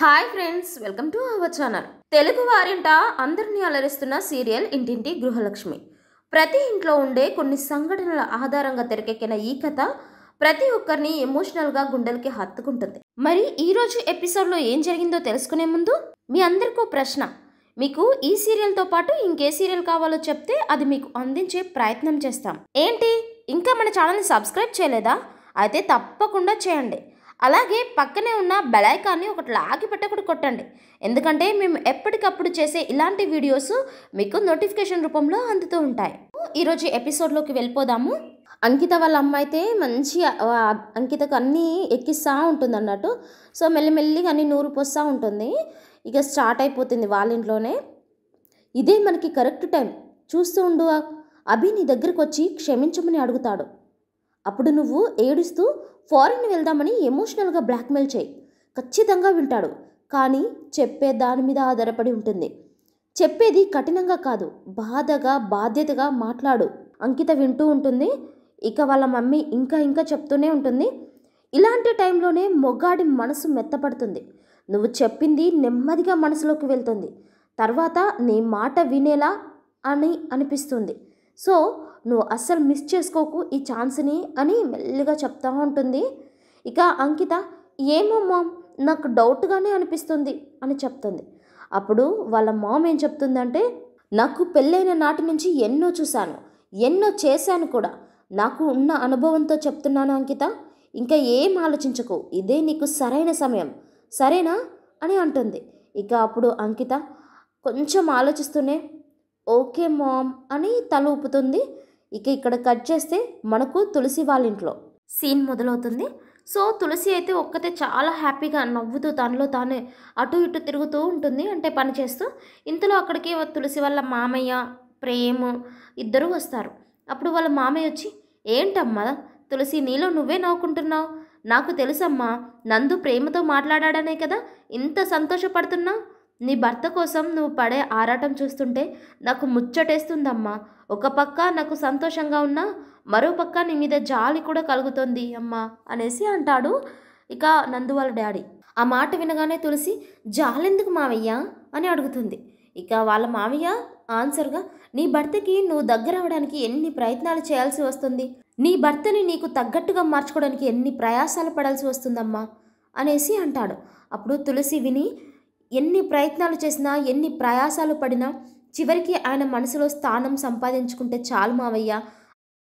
hi friends welcome to our channel Telugu వారింట అందరినీ అలరిస్తున్న సీరియల్ ఇంటింటి గృహలక్ష్మి ప్రతి ఇంట్లో ఉండే కొన్ని సంఘటనల ఆధారంగా తెరకెక్కిన ఈ కథ ప్రతి ఒక్కరిని ఎమోషనల్గా గుండెలకి హత్తుకుంటుంది మరి ఈరోజు ఎపిసోడ్లో ఏం జరిగిందో తెలుసుకునే ముందు మీ అందరికీ ప్రశ్న మీకు ఈ సీరియల్తో పాటు ఇంకే సీరియల్ కావాలో చెప్తే అది మీకు అందించే ప్రయత్నం చేస్తాం ఏంటి ఇంకా మన ఛానల్ని సబ్స్క్రైబ్ చేయలేదా అయితే తప్పకుండా చేయండి అలాగే పక్కనే ఉన్న బెలాయికాన్ని ఒకటి లాగి పెట్టి కొట్టండి ఎందుకంటే మేము ఎప్పటికప్పుడు చేసే ఇలాంటి వీడియోస్ మీకు నోటిఫికేషన్ రూపంలో అందుతూ ఉంటాయి ఈరోజు ఎపిసోడ్లోకి వెళ్ళిపోదాము అంకిత వాళ్ళ అమ్మ అయితే మంచి అంకితకు అన్నీ ఎక్కిస్తూ ఉంటుంది అన్నట్టు సో మెల్లిమెల్లిగా అన్నీ నూరు పోస్తూ ఉంటుంది ఇక స్టార్ట్ అయిపోతుంది వాళ్ళ ఇంట్లోనే ఇదే మనకి కరెక్ట్ టైం చూస్తూ ఉండు అభి నీ దగ్గరకు వచ్చి క్షమించమని అడుగుతాడు అప్పుడు నువ్వు ఏడుస్తూ ఫారిన్ వెళ్దామని ఎమోషనల్గా బ్లాక్మెయిల్ చేయి ఖచ్చితంగా వింటాడు కానీ చెప్పే దాని మీద ఆధారపడి ఉంటుంది చెప్పేది కఠినంగా కాదు బాధగా బాధ్యతగా మాట్లాడు అంకిత వింటూ ఉంటుంది ఇక వాళ్ళ మమ్మీ ఇంకా ఇంకా చెప్తూనే ఉంటుంది ఇలాంటి టైంలోనే మొగ్గాడి మనసు మెత్తపడుతుంది నువ్వు చెప్పింది నెమ్మదిగా మనసులోకి వెళ్తుంది తర్వాత నీ మాట వినేలా అని అనిపిస్తుంది సో నువ్వు అస్సలు మిస్ చేసుకోకు ఈ ఛాన్స్ని అని మెల్లిగా చెప్తా ఉంటుంది ఇక అంకిత ఏమో మామ్ నాకు డౌట్గానే అనిపిస్తుంది అని చెప్తుంది అప్పుడు వాళ్ళ మామ్ ఏం చెప్తుందంటే నాకు పెళ్ళైన నాటి నుంచి ఎన్నో చూశాను ఎన్నో చేశాను కూడా నాకు ఉన్న అనుభవంతో చెప్తున్నాను అంకిత ఇంకా ఏం ఆలోచించకు ఇదే నీకు సరైన సమయం సరేనా అని అంటుంది ఇక అప్పుడు అంకిత కొంచెం ఆలోచిస్తూనే ఓకే మామ్ అని తల ఊపుతుంది ఇక ఇక్కడ కట్ చేస్తే మనకు తులసి వాళ్ళ ఇంట్లో సీన్ మొదలవుతుంది సో తులసి అయితే ఒక్కతే చాలా హ్యాపీగా నవ్వుతూ తనలో తానే అటు ఇటు తిరుగుతూ ఉంటుంది అంటే పని చేస్తూ ఇంతలో అక్కడికి తులసి వాళ్ళ మామయ్య ప్రేమ ఇద్దరు వస్తారు అప్పుడు వాళ్ళ మామయ్య వచ్చి ఏంటమ్మా తులసి నీలో నువ్వే నవ్వుకుంటున్నావు నాకు తెలుసమ్మా నందు ప్రేమతో మాట్లాడాడనే కదా ఇంత సంతోషపడుతున్నావు నీ భర్త కోసం నువ్వు పడే ఆరాటం చూస్తుంటే నాకు ముచ్చటేస్తుందమ్మా ఒక పక్క నాకు సంతోషంగా ఉన్నా మరో పక్క నీ మీద జాలి కూడా కలుగుతుంది అమ్మా అనేసి అంటాడు ఇక నందు డాడీ ఆ మాట వినగానే తులసి జాలెందుకు మావయ్య అని అడుగుతుంది ఇక వాళ్ళ మావయ్య ఆన్సర్గా నీ భర్తకి నువ్వు దగ్గర అవ్వడానికి ఎన్ని ప్రయత్నాలు చేయాల్సి వస్తుంది నీ భర్తని నీకు తగ్గట్టుగా మార్చుకోవడానికి ఎన్ని ప్రయాసాలు పడాల్సి వస్తుందమ్మా అనేసి అంటాడు అప్పుడు తులసి విని ఎన్ని ప్రయత్నాలు చేసినా ఎన్ని ప్రయాసాలు పడినా చివరికి ఆయన మనసులో స్థానం సంపాదించుకుంటే చాలు మావయ్య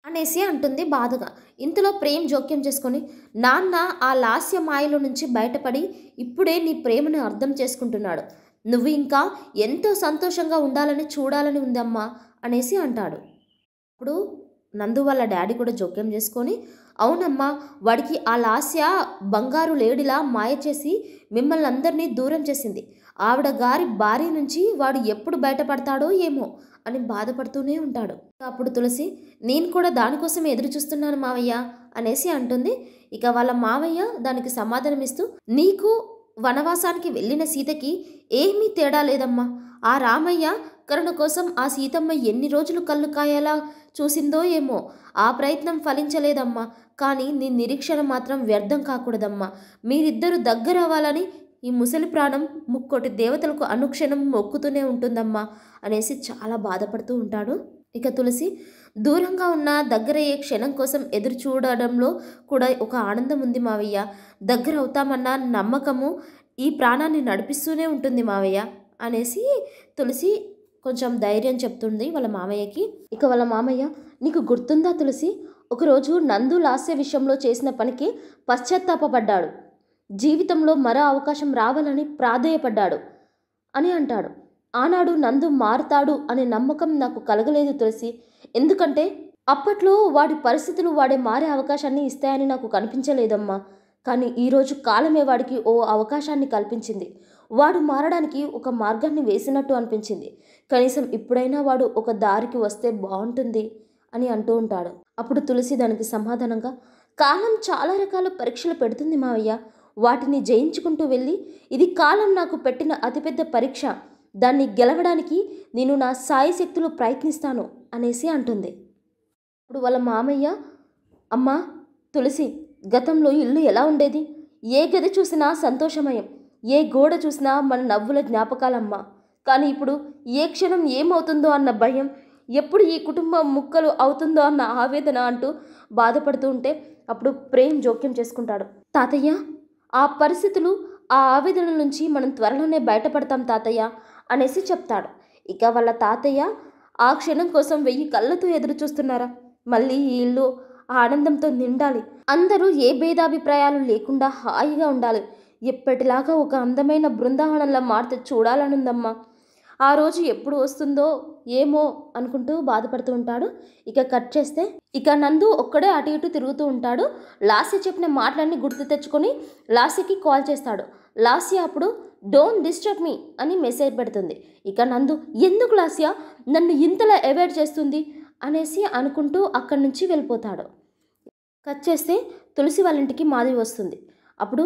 అనేసి అంటుంది బాధగా ఇంతలో ప్రేమ్ జోక్యం చేసుకొని నాన్న ఆ లాస్య మాయలో నుంచి బయటపడి ఇప్పుడే నీ ప్రేమను అర్థం చేసుకుంటున్నాడు నువ్వు ఇంకా ఎంతో సంతోషంగా ఉండాలని చూడాలని ఉందమ్మా అనేసి అంటాడు ఇప్పుడు నందు వాళ్ళ డాడీ కూడా జోక్యం చేసుకొని అవునమ్మా వాడికి ఆ లాస్య బంగారు లేడిలా మాయ చేసి మిమ్మల్ని అందరినీ దూరం చేసింది ఆవిడ గారి భార్య నుంచి వాడు ఎప్పుడు బయటపడతాడో ఏమో అని బాధపడుతూనే ఉంటాడు అప్పుడు తులసి నేను కూడా దానికోసం ఎదురు చూస్తున్నాను మావయ్య అనేసి అంటుంది ఇక వాళ్ళ మావయ్య దానికి సమాధానమిస్తూ నీకు వనవాసానికి వెళ్ళిన సీతకి ఏమీ తేడా లేదమ్మా ఆ రామయ్య కరుణ కోసం ఆ సీతమ్మ ఎన్ని రోజులు కళ్ళు కాయేలా చూసిందో ఏమో ఆ ప్రయత్నం ఫలించలేదమ్మా కానీ నీ నిరీక్షణ మాత్రం వ్యర్థం కాకూడదమ్మా మీరిద్దరూ దగ్గర అవ్వాలని ఈ ముసలి ప్రాణం ముక్కోటి దేవతలకు అనుక్షణం మొక్కుతూనే ఉంటుందమ్మా అనేసి చాలా బాధపడుతూ ఉంటాడు ఇక తులసి దూరంగా ఉన్న దగ్గరయ్యే క్షణం కోసం ఎదురు చూడడంలో కూడా ఒక ఆనందం ఉంది మావయ్య దగ్గర అవుతామన్న నమ్మకము ఈ ప్రాణాన్ని నడిపిస్తూనే ఉంటుంది మావయ్య అనేసి తులసి కొంచెం ధైర్యం చెప్తుంది వాళ్ళ మామయ్యకి ఇక వాళ్ళ మామయ్య నీకు గుర్తుందా తులసి ఒకరోజు నందు లాస్య విషయంలో చేసిన పనికి పశ్చాత్తాపడ్డాడు జీవితంలో మరో అవకాశం రావాలని ప్రాధేయపడ్డాడు అని అంటాడు ఆనాడు నందు మారుతాడు అనే నమ్మకం నాకు కలగలేదు తులసి ఎందుకంటే అప్పట్లో వాడి పరిస్థితులు వాడే మారే అవకాశాన్ని ఇస్తాయని నాకు కనిపించలేదమ్మా కానీ ఈరోజు కాలమే వాడికి ఓ అవకాశాన్ని కల్పించింది వాడు మారడానికి ఒక మార్గాన్ని వేసినట్టు అనిపించింది కనీసం ఇప్పుడైనా వాడు ఒక దారికి వస్తే బాగుంటుంది అని అంటూ ఉంటాడు అప్పుడు తులసి దానికి సమాధానంగా కాలం చాలా రకాల పరీక్షలు పెడుతుంది మావయ్య వాటిని జయించుకుంటూ వెళ్ళి ఇది కాలం నాకు పెట్టిన అతిపెద్ద పరీక్ష దాన్ని గెలవడానికి నేను నా సాయి శక్తులు ప్రయత్నిస్తాను అనేసి అంటుంది ఇప్పుడు వాళ్ళ మామయ్య అమ్మ తులసి గతంలో ఇల్లు ఎలా ఉండేది ఏ గది చూసినా సంతోషమయం ఏ గోడ చూసినా మన నవ్వుల జ్ఞాపకాలమ్మ కానీ ఇప్పుడు ఏ క్షణం ఏమవుతుందో అన్న భయం ఎప్పుడు ఈ కుటుంబం ముక్కలు అవుతుందో అన్న ఆవేదన అంటూ బాధపడుతూ ఉంటే అప్పుడు ప్రేమ్ జోక్యం చేసుకుంటాడు తాతయ్య ఆ పరిస్థితులు ఆ ఆవేదన నుంచి మనం త్వరలోనే బయటపడతాం తాతయ్య అనేసి చెప్తాడు ఇక వాళ్ళ తాతయ్య ఆ క్షణం కోసం వెయ్యి కళ్ళతో ఎదురు చూస్తున్నారా మళ్ళీ ఈ ఇల్లు ఆనందంతో నిండాలి అందరూ ఏ భేదాభిప్రాయాలు లేకుండా హాయిగా ఉండాలి ఎప్పటిలాగా ఒక అందమైన బృందావనంలా మార్త చూడాలనుందమ్మా ఆ రోజు ఎప్పుడు వస్తుందో ఏమో అనుకుంటూ బాధపడుతూ ఉంటాడు ఇక కట్ చేస్తే ఇక నందు ఒక్కడే అటు ఇటు తిరుగుతూ ఉంటాడు లాస్య చెప్పిన మాటలన్నీ గుర్తు తెచ్చుకొని లాస్యకి కాల్ చేస్తాడు లాస్య అప్పుడు డోంట్ డిస్టర్బ్ మీ అని మెసేజ్ పెడుతుంది ఇక నందు ఎందుకు లాసియా నన్ను ఇంతలా అవాయిడ్ చేస్తుంది అనేసి అనుకుంటూ అక్కడి నుంచి వెళ్ళిపోతాడు కట్ చేస్తే తులసి వాళ్ళ ఇంటికి మాధవి వస్తుంది అప్పుడు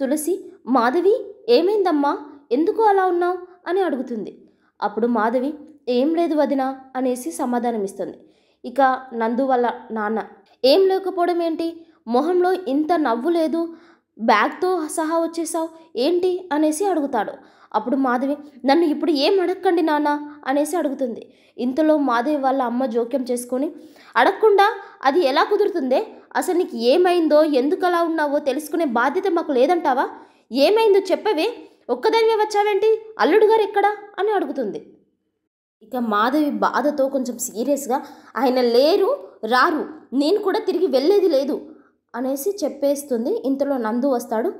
తులసి మాధవి ఏమైందమ్మా ఎందుకు అలా ఉన్నావు అని అడుగుతుంది అప్పుడు మాధవి ఏం లేదు వదిన అనేసి సమాధానమిస్తుంది ఇక నందు వాళ్ళ నాన్న ఏం లేకపోవడం ఏంటి మొహంలో ఇంత నవ్వు లేదు బ్యాగ్తో సహా వచ్చేసావు ఏంటి అనేసి అడుగుతాడు అప్పుడు మాధవి నన్ను ఇప్పుడు ఏం అడగండి నాన్న అనేసి అడుగుతుంది ఇంతలో మాధవి వాళ్ళ అమ్మ జోక్యం చేసుకొని అడగకుండా అది ఎలా కుదురుతుందే అసలు నీకు ఏమైందో ఎందుకు అలా ఉన్నావో తెలుసుకునే బాధ్యత మాకు లేదంటావా ఏమైందో చెప్పవే ఒక్కదానివే వచ్చావేంటి అల్లుడు గారు ఎక్కడా అని అడుగుతుంది ఇక మాధవి బాధతో కొంచెం సీరియస్గా ఆయన లేరు రారు నేను కూడా తిరిగి వెళ్ళేది లేదు అనేసి చెప్పేస్తుంది ఇంతలో నందు వస్తాడు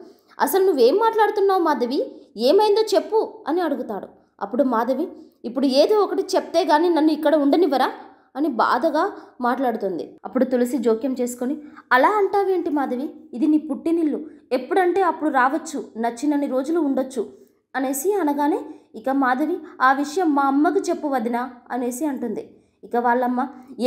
అసలు నువ్వేం మాట్లాడుతున్నావు మాధవి ఏమైందో చెప్పు అని అడుగుతాడు అప్పుడు మాధవి ఇప్పుడు ఏదో ఒకటి చెప్తే కానీ నన్ను ఇక్కడ ఉండనివ్వరా అని బాధగా మాట్లాడుతుంది అప్పుడు తులసి జోక్యం చేసుకొని అలా అంటావేంటి మాధవి ఇది నీ పుట్టినిల్లు ఎప్పుడంటే అప్పుడు రావచ్చు నచ్చినన్ని రోజులు ఉండొచ్చు అనేసి అనగానే ఇక మాధవి ఆ విషయం మా అమ్మకు చెప్పు వదినా అనేసి అంటుంది ఇక వాళ్ళమ్మ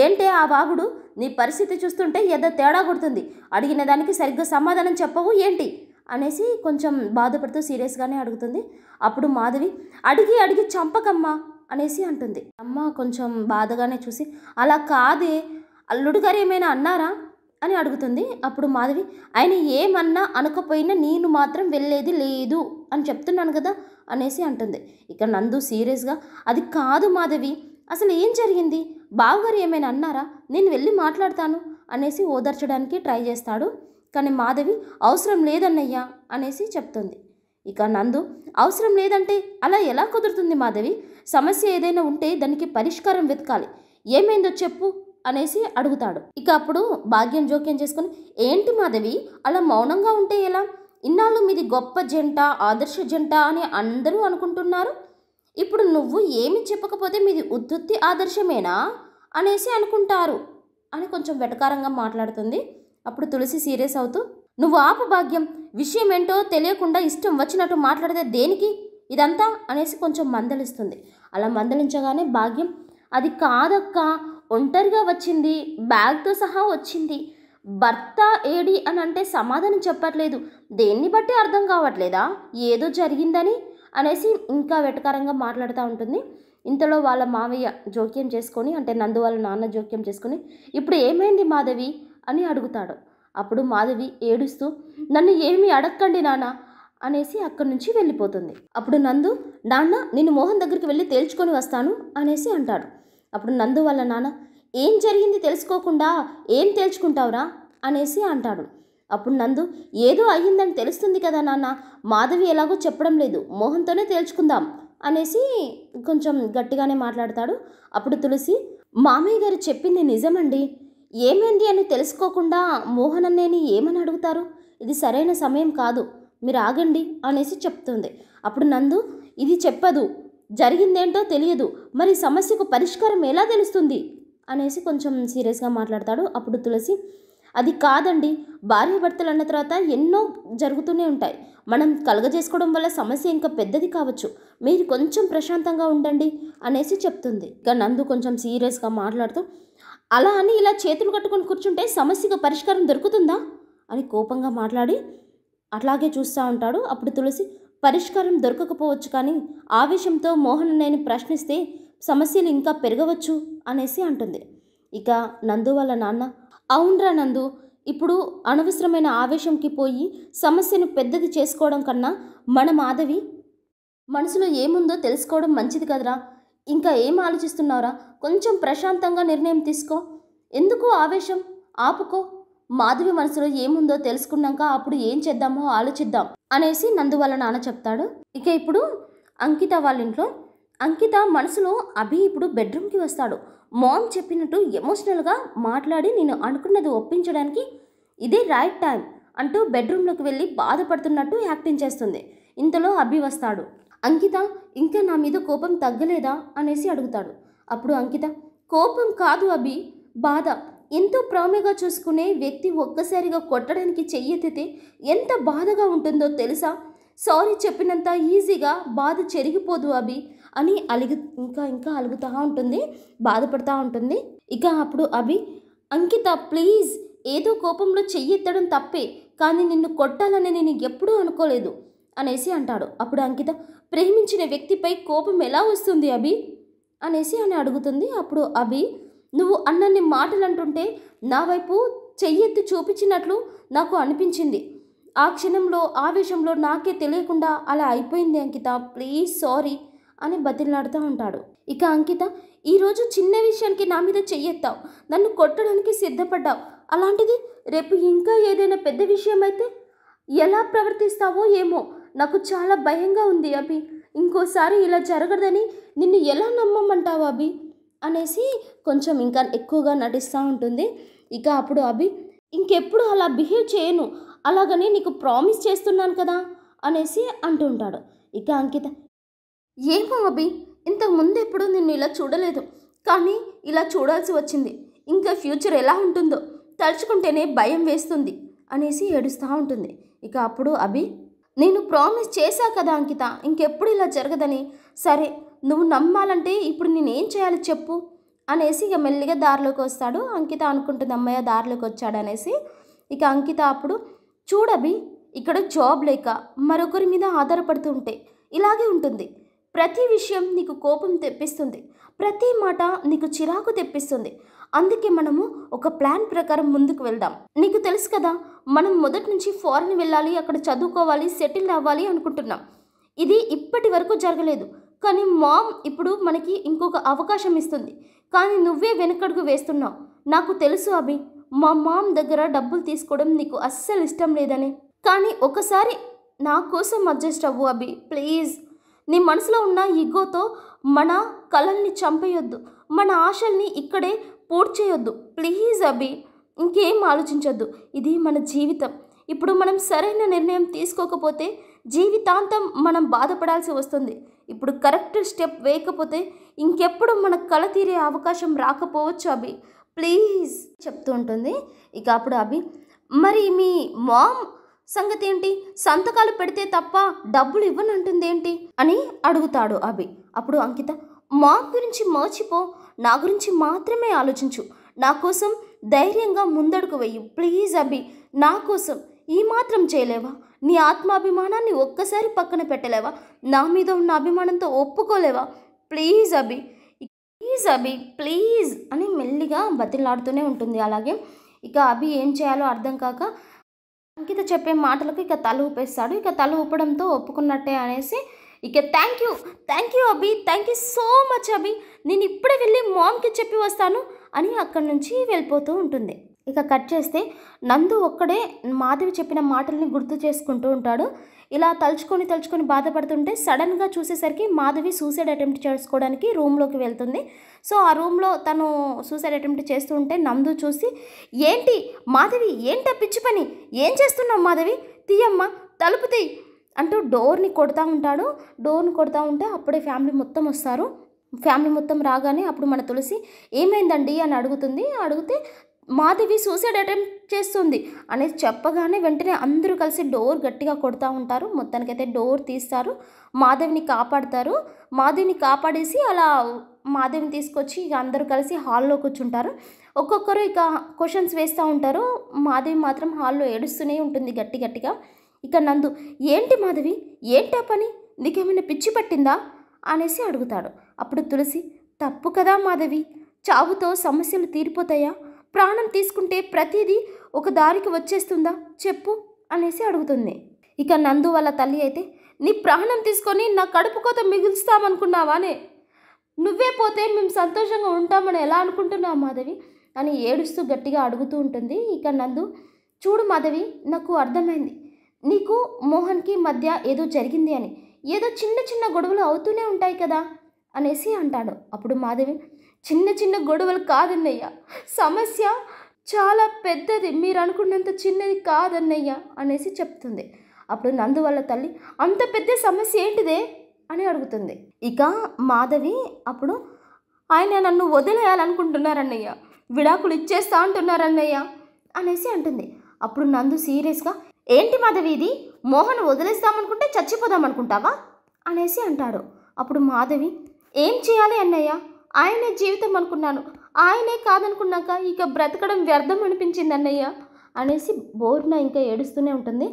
ఏంటే ఆ వాగుడు నీ పరిస్థితి చూస్తుంటే ఏదో తేడా కొడుతుంది అడిగిన దానికి సరిగ్గా సమాధానం చెప్పవు ఏంటి అనేసి కొంచెం బాధపడుతూ సీరియస్గానే అడుగుతుంది అప్పుడు మాధవి అడిగి అడిగి చంపకమ్మా అనేసి అంటుంది అమ్మ కొంచెం బాధగానే చూసి అలా కాదే అల్లుడు గారు ఏమైనా అన్నారా అని అడుగుతుంది అప్పుడు మాధవి ఆయన ఏమన్నా అనకపోయినా నేను మాత్రం వెళ్ళేది లేదు అని చెప్తున్నాను కదా అనేసి అంటుంది ఇక నందు సీరియస్గా అది కాదు మాధవి అసలు ఏం జరిగింది బావగారు ఏమైనా అన్నారా నేను వెళ్ళి మాట్లాడతాను అనేసి ఓదార్చడానికి ట్రై చేస్తాడు కానీ మాధవి అవసరం లేదన్నయ్యా అనేసి చెప్తుంది ఇక నందు అవసరం లేదంటే అలా ఎలా కుదురుతుంది మాధవి సమస్య ఏదైనా ఉంటే దానికి పరిష్కారం వెతకాలి ఏమైందో చెప్పు అనేసి అడుగుతాడు ఇక అప్పుడు భాగ్యం జోక్యం చేసుకుని ఏంటి మాధవి అలా మౌనంగా ఉంటే ఎలా ఇన్నాళ్ళు మీది గొప్ప జంట ఆదర్శ జంట అని అందరూ అనుకుంటున్నారు ఇప్పుడు నువ్వు ఏమి చెప్పకపోతే మీది ఉద్ధృతి ఆదర్శమేనా అనేసి అనుకుంటారు అని కొంచెం వెటకారంగా మాట్లాడుతుంది అప్పుడు తులసి సీరియస్ అవుతూ నువ్వు ఆపు భాగ్యం విషయం ఏంటో తెలియకుండా ఇష్టం వచ్చినట్టు మాట్లాడితే దేనికి ఇదంతా అనేసి కొంచెం మందలిస్తుంది అలా మందలించగానే భాగ్యం అది కాదక్క ఒంటరిగా వచ్చింది బ్యాగ్తో సహా వచ్చింది భర్త ఏడి అని అంటే సమాధానం చెప్పట్లేదు దేన్ని బట్టి అర్థం కావట్లేదా ఏదో జరిగిందని అనేసి ఇంకా వెటకారంగా మాట్లాడుతూ ఉంటుంది ఇంతలో వాళ్ళ మావయ్య జోక్యం చేసుకొని అంటే నందు వాళ్ళ నాన్న జోక్యం చేసుకొని ఇప్పుడు ఏమైంది మాధవి అని అడుగుతాడు అప్పుడు మాధవి ఏడుస్తూ నన్ను ఏమీ అడక్కండి నాన్న అనేసి అక్కడి నుంచి వెళ్ళిపోతుంది అప్పుడు నందు నాన్న నేను మోహన్ దగ్గరికి వెళ్ళి తేల్చుకొని వస్తాను అనేసి అంటాడు అప్పుడు నందు వాళ్ళ నాన్న ఏం జరిగింది తెలుసుకోకుండా ఏం తేల్చుకుంటావురా అనేసి అంటాడు అప్పుడు నందు ఏదో అయ్యిందని తెలుస్తుంది కదా నాన్న మాధవి ఎలాగో చెప్పడం లేదు మోహన్తోనే తేల్చుకుందాం అనేసి కొంచెం గట్టిగానే మాట్లాడతాడు అప్పుడు తులసి మామయ్య గారు చెప్పింది నిజమండి ఏమైంది అని తెలుసుకోకుండా మోహన్ అన్నేని ఏమని అడుగుతారు ఇది సరైన సమయం కాదు మీరు ఆగండి అనేసి చెప్తుంది అప్పుడు నందు ఇది చెప్పదు జరిగిందేంటో తెలియదు మరి సమస్యకు పరిష్కారం ఎలా తెలుస్తుంది అనేసి కొంచెం సీరియస్గా మాట్లాడతాడు అప్పుడు తులసి అది కాదండి భార్య భర్తలు అన్న తర్వాత ఎన్నో జరుగుతూనే ఉంటాయి మనం కలగజేసుకోవడం వల్ల సమస్య ఇంకా పెద్దది కావచ్చు మీరు కొంచెం ప్రశాంతంగా ఉండండి అనేసి చెప్తుంది ఇక నందు కొంచెం సీరియస్గా మాట్లాడుతూ అలా అని ఇలా చేతులు కట్టుకొని కూర్చుంటే సమస్యకు పరిష్కారం దొరుకుతుందా అని కోపంగా మాట్లాడి అట్లాగే చూస్తూ ఉంటాడు అప్పుడు తులసి పరిష్కారం దొరకకపోవచ్చు కానీ ఆవేశంతో నేను ప్రశ్నిస్తే సమస్యలు ఇంకా పెరగవచ్చు అనేసి అంటుంది ఇక నందు వాళ్ళ నాన్న అవునరా నందు ఇప్పుడు అనవసరమైన ఆవేశంకి పోయి సమస్యను పెద్దది చేసుకోవడం కన్నా మన మాధవి మనసులో ఏముందో తెలుసుకోవడం మంచిది కదరా ఇంకా ఏం ఆలోచిస్తున్నావురా కొంచెం ప్రశాంతంగా నిర్ణయం తీసుకో ఎందుకు ఆవేశం ఆపుకో మాధవి మనసులో ఏముందో తెలుసుకున్నాక అప్పుడు ఏం చేద్దామో ఆలోచిద్దాం అనేసి నందు వాళ్ళ నాన్న చెప్తాడు ఇక ఇప్పుడు అంకిత వాళ్ళ ఇంట్లో అంకిత మనసులో అభి ఇప్పుడు బెడ్రూమ్కి వస్తాడు మామ్ చెప్పినట్టు ఎమోషనల్గా మాట్లాడి నేను అనుకున్నది ఒప్పించడానికి ఇదే రైట్ టైం అంటూ బెడ్రూమ్లోకి వెళ్ళి బాధపడుతున్నట్టు యాక్టింగ్ చేస్తుంది ఇంతలో అభి వస్తాడు అంకిత ఇంకా నా మీద కోపం తగ్గలేదా అనేసి అడుగుతాడు అప్పుడు అంకిత కోపం కాదు అభి బాధ ఎంతో ప్రామిగా చూసుకునే వ్యక్తి ఒక్కసారిగా కొట్టడానికి చెయ్యెత్తితే ఎంత బాధగా ఉంటుందో తెలుసా సారీ చెప్పినంత ఈజీగా బాధ చెరిగిపోదు అభి అని అలిగి ఇంకా ఇంకా అలుగుతూ ఉంటుంది బాధపడుతూ ఉంటుంది ఇక అప్పుడు అభి అంకిత ప్లీజ్ ఏదో కోపంలో చెయ్యెత్తడం తప్పే కానీ నిన్ను కొట్టాలని నేను ఎప్పుడూ అనుకోలేదు అనేసి అంటాడు అప్పుడు అంకిత ప్రేమించిన వ్యక్తిపై కోపం ఎలా వస్తుంది అభి అనేసి అని అడుగుతుంది అప్పుడు అభి నువ్వు అన్నన్ని అంటుంటే నా వైపు చెయ్యెత్తి చూపించినట్లు నాకు అనిపించింది ఆ క్షణంలో ఆవేశంలో నాకే తెలియకుండా అలా అయిపోయింది అంకిత ప్లీజ్ సారీ అని బతిలాడుతూ ఉంటాడు ఇక అంకిత ఈరోజు చిన్న విషయానికి నా మీద చెయ్యెత్తావు నన్ను కొట్టడానికి సిద్ధపడ్డావు అలాంటిది రేపు ఇంకా ఏదైనా పెద్ద విషయం అయితే ఎలా ప్రవర్తిస్తావో ఏమో నాకు చాలా భయంగా ఉంది అభి ఇంకోసారి ఇలా జరగదని నిన్ను ఎలా నమ్మమంటావు అభి అనేసి కొంచెం ఇంకా ఎక్కువగా నటిస్తూ ఉంటుంది ఇక అప్పుడు అభి ఇంకెప్పుడు అలా బిహేవ్ చేయను అలాగని నీకు ప్రామిస్ చేస్తున్నాను కదా అనేసి అంటుంటాడు ఇక అంకిత ఏమో అభి ఇంతకుముందు ఎప్పుడు నిన్ను ఇలా చూడలేదు కానీ ఇలా చూడాల్సి వచ్చింది ఇంకా ఫ్యూచర్ ఎలా ఉంటుందో తలుచుకుంటేనే భయం వేస్తుంది అనేసి ఏడుస్తూ ఉంటుంది ఇక అప్పుడు అభి నేను ప్రామిస్ చేశా కదా అంకిత ఇంకెప్పుడు ఇలా జరగదని సరే నువ్వు నమ్మాలంటే ఇప్పుడు నేనేం చేయాలి చెప్పు అనేసి ఇక మెల్లిగా దారిలోకి వస్తాడు అంకిత అనుకుంటుంది అమ్మయ్య దారిలోకి వచ్చాడు అనేసి ఇక అంకిత అప్పుడు చూడబి ఇక్కడ జాబ్ లేక మరొకరి మీద ఆధారపడుతూ ఉంటే ఇలాగే ఉంటుంది ప్రతి విషయం నీకు కోపం తెప్పిస్తుంది ప్రతి మాట నీకు చిరాకు తెప్పిస్తుంది అందుకే మనము ఒక ప్లాన్ ప్రకారం ముందుకు వెళ్దాం నీకు తెలుసు కదా మనం మొదటి నుంచి ఫారెన్ వెళ్ళాలి అక్కడ చదువుకోవాలి సెటిల్ అవ్వాలి అనుకుంటున్నాం ఇది ఇప్పటి వరకు జరగలేదు కానీ మామ్ ఇప్పుడు మనకి ఇంకొక అవకాశం ఇస్తుంది కానీ నువ్వే వెనకడుగు వేస్తున్నావు నాకు తెలుసు అభి మా మామ్ దగ్గర డబ్బులు తీసుకోవడం నీకు అస్సలు ఇష్టం లేదని కానీ ఒకసారి నా కోసం అడ్జస్ట్ అవ్వు అభి ప్లీజ్ నీ మనసులో ఉన్న ఈగోతో మన కళల్ని చంపేయొద్దు మన ఆశల్ని ఇక్కడే పూడ్చేయొద్దు ప్లీజ్ అభి ఇంకేం ఆలోచించొద్దు ఇది మన జీవితం ఇప్పుడు మనం సరైన నిర్ణయం తీసుకోకపోతే జీవితాంతం మనం బాధపడాల్సి వస్తుంది ఇప్పుడు కరెక్ట్ స్టెప్ వేయకపోతే ఇంకెప్పుడు మనకు కళ తీరే అవకాశం రాకపోవచ్చు అభి ప్లీజ్ చెప్తూ ఉంటుంది ఇక అప్పుడు అభి మరి మీ మామ్ సంగతి ఏంటి సంతకాలు పెడితే తప్ప డబ్బులు ఇవ్వనంటుంది ఏంటి అని అడుగుతాడు అభి అప్పుడు అంకిత మా గురించి మర్చిపో నా గురించి మాత్రమే ఆలోచించు నా కోసం ధైర్యంగా ముందడుకు వెయ్యి ప్లీజ్ అభి నా కోసం ఈ మాత్రం చేయలేవా నీ ఆత్మాభిమానాన్ని ఒక్కసారి పక్కన పెట్టలేవా నా మీద ఉన్న అభిమానంతో ఒప్పుకోలేవా please Abhi please Abhi please అని మెల్లిగా బతిలాడుతూనే ఉంటుంది అలాగే ఇక అభి ఏం చేయాలో అర్థం కాక అంకిత చెప్పే మాటలకు ఇక తల ఊపేస్తాడు ఇక తల ఊపడంతో ఒప్పుకున్నట్టే అనేసి ఇక thank you thank you Abhi thank you so much Abhi నేను ఇప్పుడే వెళ్ళి మామ్కి చెప్పి వస్తాను అని అక్కడి నుంచి వెళ్ళిపోతూ ఉంటుంది ఇక కట్ చేస్తే నందు ఒక్కడే మాధవి చెప్పిన మాటల్ని గుర్తు చేసుకుంటూ ఉంటాడు ఇలా తలుచుకొని తలుచుకొని బాధపడుతుంటే సడన్గా చూసేసరికి మాధవి సూసైడ్ అటెంప్ట్ చేసుకోవడానికి రూమ్లోకి వెళ్తుంది సో ఆ రూమ్లో తను సూసైడ్ అటెంప్ట్ చేస్తూ ఉంటే నందు చూసి ఏంటి మాధవి ఏంటి పిచ్చి పని ఏం చేస్తున్నావు మాధవి తీయమ్మ తలుపు తీయి అంటూ డోర్ని కొడతా ఉంటాడు డోర్ని కొడతా ఉంటే అప్పుడే ఫ్యామిలీ మొత్తం వస్తారు ఫ్యామిలీ మొత్తం రాగానే అప్పుడు మన తులసి ఏమైందండి అని అడుగుతుంది అడిగితే మాధవి సూసైడ్ అటెంప్ట్ చేస్తుంది అనేది చెప్పగానే వెంటనే అందరూ కలిసి డోర్ గట్టిగా కొడుతూ ఉంటారు మొత్తానికైతే డోర్ తీస్తారు మాధవిని కాపాడతారు మాధవిని కాపాడేసి అలా మాధవిని తీసుకొచ్చి ఇక అందరూ కలిసి హాల్లో కూర్చుంటారు ఒక్కొక్కరు ఇక క్వశ్చన్స్ వేస్తూ ఉంటారు మాధవి మాత్రం హాల్లో ఏడుస్తూనే ఉంటుంది గట్టి గట్టిగా ఇక నందు ఏంటి మాధవి ఏంటా పని నీకేమైనా పిచ్చి పట్టిందా అనేసి అడుగుతాడు అప్పుడు తులసి తప్పు కదా మాధవి చావుతో సమస్యలు తీరిపోతాయా ప్రాణం తీసుకుంటే ప్రతిదీ ఒక దారికి వచ్చేస్తుందా చెప్పు అనేసి అడుగుతుంది ఇక నందు వాళ్ళ తల్లి అయితే నీ ప్రాణం తీసుకొని నా కడుపు కోత మిగులుస్తామనుకున్నావానే నువ్వే పోతే మేము సంతోషంగా ఉంటామని ఎలా అనుకుంటున్నావు మాధవి అని ఏడుస్తూ గట్టిగా అడుగుతూ ఉంటుంది ఇక నందు చూడు మాధవి నాకు అర్థమైంది నీకు మోహన్కి మధ్య ఏదో జరిగింది అని ఏదో చిన్న చిన్న గొడవలు అవుతూనే ఉంటాయి కదా అనేసి అంటాడు అప్పుడు మాధవి చిన్న చిన్న గొడవలు కాదన్నయ్య సమస్య చాలా పెద్దది మీరు అనుకున్నంత చిన్నది కాదన్నయ్య అనేసి చెప్తుంది అప్పుడు నందు వాళ్ళ తల్లి అంత పెద్ద సమస్య ఏంటిదే అని అడుగుతుంది ఇక మాధవి అప్పుడు ఆయన నన్ను వదిలేయాలనుకుంటున్నారన్నయ్య విడాకులు ఇచ్చేస్తా అంటున్నారన్నయ్య అనేసి అంటుంది అప్పుడు నందు సీరియస్గా ఏంటి మాధవి ఇది మోహన్ వదిలేస్తామనుకుంటే చచ్చిపోదాం అనుకుంటావా అనేసి అంటాడు అప్పుడు మాధవి ఏం చేయాలి అన్నయ్య ఆయనే జీవితం అనుకున్నాను ఆయనే కాదనుకున్నాక ఇక బ్రతకడం వ్యర్థం అనిపించింది అన్నయ్య అనేసి బోర్న ఇంకా ఏడుస్తూనే ఉంటుంది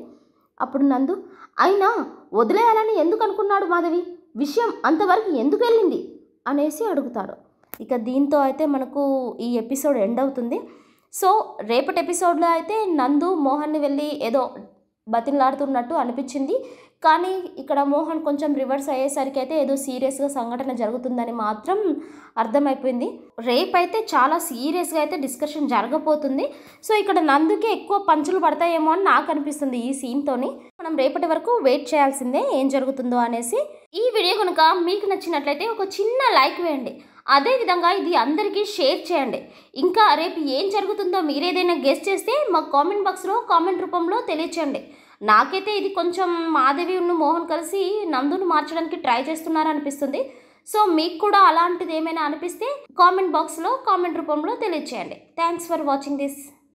అప్పుడు నందు అయినా వదిలేయాలని ఎందుకు అనుకున్నాడు మాధవి విషయం అంతవరకు ఎందుకు వెళ్ళింది అనేసి అడుగుతాడు ఇక దీంతో అయితే మనకు ఈ ఎపిసోడ్ ఎండ్ అవుతుంది సో రేపటి ఎపిసోడ్లో అయితే నందు మోహన్ని వెళ్ళి ఏదో బతిలాడుతున్నట్టు అనిపించింది కానీ ఇక్కడ మోహన్ కొంచెం రివర్స్ అయ్యేసరికి అయితే ఏదో సీరియస్గా సంఘటన జరుగుతుందని మాత్రం అర్థమైపోయింది రేప్ అయితే చాలా సీరియస్గా అయితే డిస్కషన్ జరగబోతుంది సో ఇక్కడ నందుకే ఎక్కువ పంచులు పడతాయేమో అని నాకు అనిపిస్తుంది ఈ సీన్తోని మనం రేపటి వరకు వెయిట్ చేయాల్సిందే ఏం జరుగుతుందో అనేసి ఈ వీడియో కనుక మీకు నచ్చినట్లయితే ఒక చిన్న లైక్ వేయండి అదేవిధంగా ఇది అందరికీ షేర్ చేయండి ఇంకా రేపు ఏం జరుగుతుందో మీరేదైనా గెస్ట్ చేస్తే మా కామెంట్ బాక్స్లో కామెంట్ రూపంలో తెలియచేయండి నాకైతే ఇది కొంచెం మాధవిను మోహన్ కలిసి నందును మార్చడానికి ట్రై చేస్తున్నారు అనిపిస్తుంది సో మీకు కూడా అలాంటిది ఏమైనా అనిపిస్తే కామెంట్ బాక్స్లో కామెంట్ రూపంలో తెలియచేయండి థ్యాంక్స్ ఫర్ వాచింగ్ దిస్